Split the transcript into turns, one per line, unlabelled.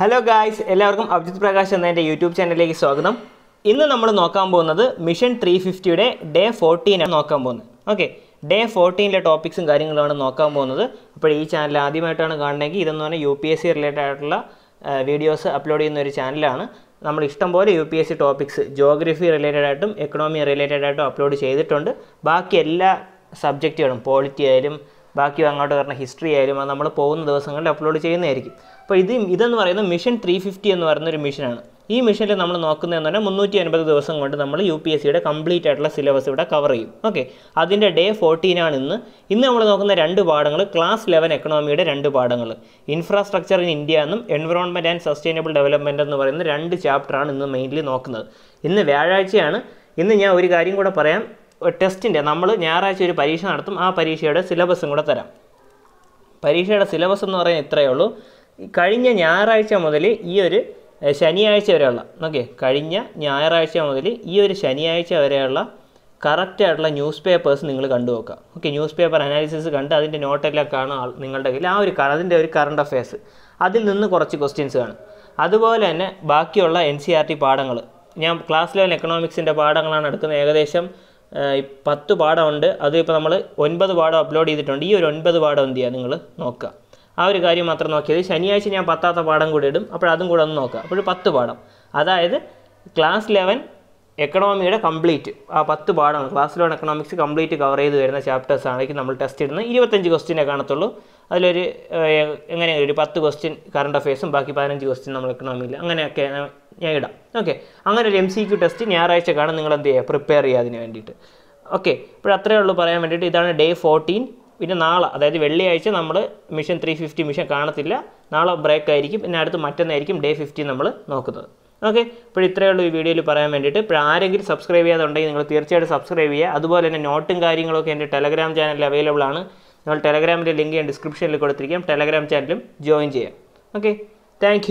hello guys എല്ലാവർക്കും അഭിജിത് പ്രകാശ് എന്ന എൻ്റെ യൂട്യൂബ് ചാനലിലേക്ക് സ്വാഗതം ഇന്ന് നമ്മൾ നോക്കാൻ പോകുന്നത് മിഷൻ ത്രീ ഫിഫ്റ്റിയുടെ ഡേ ഫോർട്ടീനാണ് നോക്കാൻ പോകുന്നത് ഓക്കെ ഡേ ഫോർട്ടീനിലെ ടോപ്പിക്സും കാര്യങ്ങളുമാണ് നോക്കാൻ പോകുന്നത് അപ്പോൾ ഈ ചാനൽ ആദ്യമായിട്ടാണ് കാണണമെങ്കിൽ ഇതെന്ന് പറഞ്ഞാൽ U P S C related ആയിട്ടുള്ള വീഡിയോസ് അപ്ലോഡ് ചെയ്യുന്ന ഒരു ചാനലാണ് നമ്മൾ ഇഷ്ടം പോലെ U P S C topics geography related ആയിട്ടും എക്കണോമി റിലേറ്റഡ് ആയിട്ടും അപ്ലോഡ് ചെയ്തിട്ടുണ്ട് ബാക്കി എല്ലാ സബ്ജക്റ്റുകളും പോളിറ്റി ആയാലും ബാക്കി അങ്ങോട്ട് വരുന്ന ഹിസ്റ്ററി ആയാലും അത് നമ്മൾ പോകുന്ന ദിവസങ്ങളിൽ അപ്ലോഡ് ചെയ്യുന്നതായിരിക്കും അപ്പോൾ ഇത് ഇതെന്ന് പറയുന്നത് മിഷൻ ത്രീ ഫിഫ്റ്റി എന്ന് പറയുന്ന ഒരു മിഷനാണ് ഈ മിഷനിൽ നമ്മൾ നോക്കുന്നത് എന്ന് പറഞ്ഞാൽ മുന്നൂറ്റി അൻപത് ദിവസം കൊണ്ട് നമ്മൾ യു പി എസ് സിയുടെ കംപ്ലീറ്റ് ആയിട്ടുള്ള സിലബസ് ഇവിടെ കവർ ചെയ്യും ഓക്കെ അതിൻ്റെ ഡേ ആണ് ഇന്ന് ഇന്ന് നമ്മൾ നോക്കുന്ന രണ്ട് പാഠങ്ങൾ ക്ലാസ് ലെവൻ എക്കണോമിയുടെ രണ്ട് പാഠങ്ങൾ ഇൻഫ്രാസ്ട്രക്ചർ ഇൻ ഇന്ത്യ എന്നും എൻവറോൺമെൻറ്റ് ആൻഡ് സസ്റ്റൈനബിൾ ഡെവലപ്മെൻറ്റ് എന്ന് പറയുന്ന രണ്ട് ചാപ്റ്ററാണ് ഇന്ന് മെയിൻലി നോക്കുന്നത് ഇന്ന് വ്യാഴാഴ്ചയാണ് ഇന്ന് ഞാൻ ഒരു കാര്യം കൂടെ പറയാം ടെസ്റ്റിൻ്റെ നമ്മൾ ഞായറാഴ്ച ഒരു പരീക്ഷ നടത്തും ആ പരീക്ഷയുടെ സിലബസും കൂടെ തരാം പരീക്ഷയുടെ സിലബസ് എന്ന് പറയുന്നത് ഇത്രയേ ഉള്ളൂ കഴിഞ്ഞ ഞായറാഴ്ച മുതൽ ഈ ഒരു ശനിയാഴ്ച വരെയുള്ള ഓക്കെ കഴിഞ്ഞ ഞായറാഴ്ച മുതൽ ഈ ഒരു ശനിയാഴ്ച വരെയുള്ള കറക്റ്റായിട്ടുള്ള ന്യൂസ് പേപ്പേഴ്സ് നിങ്ങൾ കണ്ടു നോക്കുക ഓക്കെ ന്യൂസ് പേപ്പർ അനാലിസിസ് കണ്ട് അതിൻ്റെ നോട്ടെല്ലാം കാണും നിങ്ങളുടെ കയ്യിൽ ആ ഒരു അതിൻ്റെ ഒരു കറണ്ട് അഫയേഴ്സ് അതിൽ നിന്ന് കുറച്ച് ക്വസ്റ്റ്യൻസ് കാണും അതുപോലെ തന്നെ ബാക്കിയുള്ള എൻ സി ആർ ടി പാഠങ്ങൾ ഞാൻ ക്ലാസ് ലെവൽ എക്കണോമിക്സിൻ്റെ പാഠങ്ങളാണ് എടുക്കുന്നത് ഏകദേശം പത്ത് പാഠമുണ്ട് അത് ഇപ്പോൾ നമ്മൾ ഒൻപത് പാഠം അപ്ലോഡ് ചെയ്തിട്ടുണ്ട് ഈ ഒരു ഒൻപത് പാഠം എന്ത് ചെയ്യുക നിങ്ങൾ നോക്കുക ആ ഒരു കാര്യം മാത്രം നോക്കിയത് ശനിയാഴ്ച ഞാൻ പത്താത്ത പാഠം കൂടി ഇടും അപ്പോൾ അതും കൂടെ ഒന്ന് നോക്കുക അപ്പോൾ പത്ത് പാഠം അതായത് ക്ലാസ് ലെവൻ എക്കണോമിയുടെ കംപ്ലീറ്റ് ആ പത്ത് പാഠം class eleven economics complete cover ചെയ്ത് വരുന്ന ചാപ്റ്റേഴ്സ് ആണെങ്കിൽ നമ്മൾ ടെസ്റ്റ് ഇടുന്നത് ഇരുപത്തഞ്ച് ക്വസ്റ്റിനെ കാണത്തുള്ളൂ അതിലൊരു എങ്ങനെ ഒരു പത്ത് ക്വസ്റ്റ്യൻ കറണ്ട് അഫയേഴ്സും ബാക്കി പതിനഞ്ച് ക്വസ്റ്റ്യൻ നമ്മൾ എക്കണോമിയിൽ അങ്ങനെയൊക്കെ ഞാൻ ഇടാം ഓക്കെ അങ്ങനെ ഒരു എം സി ക്യു ടെസ്റ്റ് ഞായറാഴ്ച കാണാൻ നിങ്ങൾ എന്ത് ചെയ്യുക പ്രിപ്പയർ ചെയ്യുക അതിന് വേണ്ടിയിട്ട് ഓക്കെ ഇപ്പോൾ അത്രയേ ഉള്ളൂ പറയാൻ വേണ്ടിയിട്ട് ഇതാണ് ഡേ ഫോർട്ടീൻ പിന്നെ നാളെ അതായത് വെള്ളിയാഴ്ച നമ്മൾ മിഷൻ ത്രീ ഫിഫ്റ്റി മിഷൻ കാണത്തില്ല നാളെ ബ്രേക്ക് ആയിരിക്കും പിന്നെ അടുത്ത് മറ്റൊന്നായിരിക്കും ഡേ ഫിഫ്റ്റി നമ്മൾ നോക്കുന്നത് ഓക്കെ ഇപ്പോൾ ഇത്രയേ ഉള്ളൂ ഈ വീഡിയോയിൽ പറയാൻ വേണ്ടിയിട്ട് ഇപ്പോൾ ആരെങ്കിലും സബ്സ്ക്രൈബ് ചെയ്യാതുണ്ടെങ്കിൽ നിങ്ങൾ തീർച്ചയായിട്ടും സബ്സ്ക്രൈബ് ചെയ്യുക അതുപോലെ തന്നെ നോട്ടും കാര്യങ്ങളൊക്കെ എൻ്റെ ടെലഗ്രാം ചാനലിൽ അവൈലബിൾ ആണ് നിങ്ങൾ ടെലഗ്രാമിൻ്റെ ലിങ്ക് ഞാൻ ഡിസ്ക്രിപ്ഷനിൽ കൊടുത്തിരിക്കാം ടെലഗ്രാം ചാനലും ജോയിൻ ചെയ്യാം ഓക്കെ താങ്ക്